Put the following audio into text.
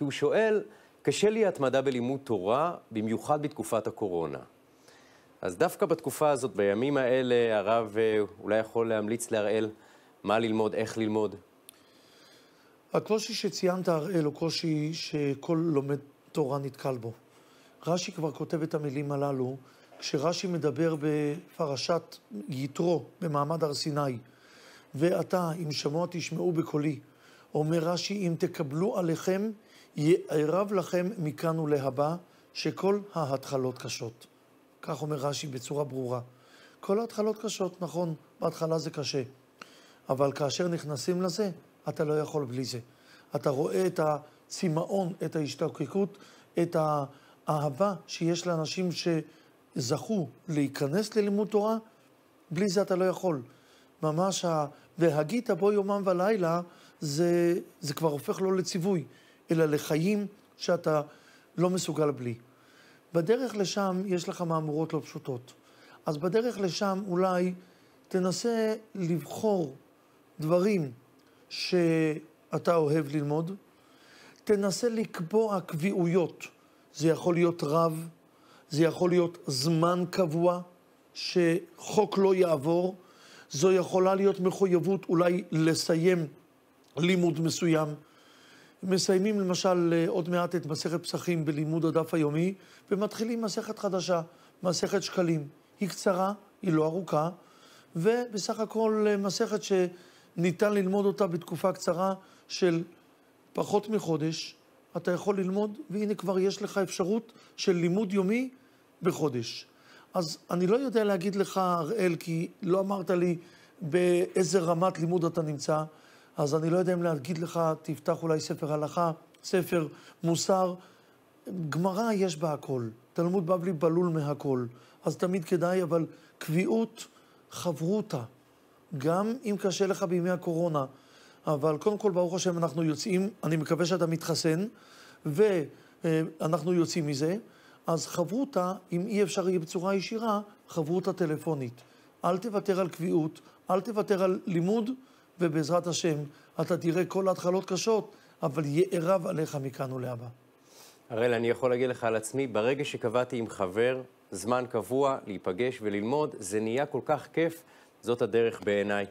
כי הוא שואל, קשה לי התמדה בלימוד תורה, במיוחד בתקופת הקורונה. אז דווקא בתקופה הזאת, בימים האלה, הרב אה, אולי יכול להמליץ להראל מה ללמוד, איך ללמוד. הקושי שציינת, הראל, הוא קושי שכל לומד תורה נתקל בו. רש"י כבר כותב את המילים הללו, כשרש"י מדבר בפרשת יתרו, במעמד הר סיני. ועתה, אם שמוע תשמעו בקולי, אומר רש"י, אם תקבלו עליכם יערב לכם מכאן ולהבא שכל ההתחלות קשות. כך אומר רש"י בצורה ברורה. כל ההתחלות קשות, נכון, בהתחלה זה קשה. אבל כאשר נכנסים לזה, אתה לא יכול בלי זה. אתה רואה את הצמאון, את ההשתוקקות, את האהבה שיש לאנשים שזכו להיכנס ללימוד תורה, בלי זה אתה לא יכול. ממש ה... והגית בו יומם ולילה, זה, זה כבר הופך לא לציווי. אלא לחיים שאתה לא מסוגל בלי. בדרך לשם יש לך מהמורות לא פשוטות. אז בדרך לשם אולי תנסה לבחור דברים שאתה אוהב ללמוד, תנסה לקבוע קביעויות. זה יכול להיות רב, זה יכול להיות זמן קבוע, שחוק לא יעבור, זו יכולה להיות מחויבות אולי לסיים לימוד מסוים. מסיימים למשל אה, עוד מעט את מסכת פסחים בלימוד הדף היומי, ומתחילים מסכת חדשה, מסכת שקלים. היא קצרה, היא לא ארוכה, ובסך הכל אה, מסכת שניתן ללמוד אותה בתקופה קצרה של פחות מחודש. אתה יכול ללמוד, והנה כבר יש לך אפשרות של לימוד יומי בחודש. אז אני לא יודע להגיד לך, אראל, כי לא אמרת לי באיזה רמת לימוד אתה נמצא. אז אני לא יודע אם להגיד לך, תפתח אולי ספר הלכה, ספר מוסר. גמרא יש בה הכל, תלמוד בבלי בלול מהכל. אז תמיד כדאי, אבל קביעות חברותה. גם אם קשה לך בימי הקורונה, אבל קודם כל, ברוך השם, אנחנו יוצאים, אני מקווה שאתה מתחסן, ואנחנו יוצאים מזה. אז חברותה, אם אי אפשר יהיה בצורה ישירה, חברותה טלפונית. אל תוותר על קביעות, אל תוותר על לימוד. ובעזרת השם, אתה תראה כל ההתחלות קשות, אבל יערב עליך מכאן ולהבא. הראל, אני יכול להגיד לך על עצמי, ברגע שקבעתי עם חבר זמן קבוע להיפגש וללמוד, זה נהיה כל כך כיף, זאת הדרך בעיניי.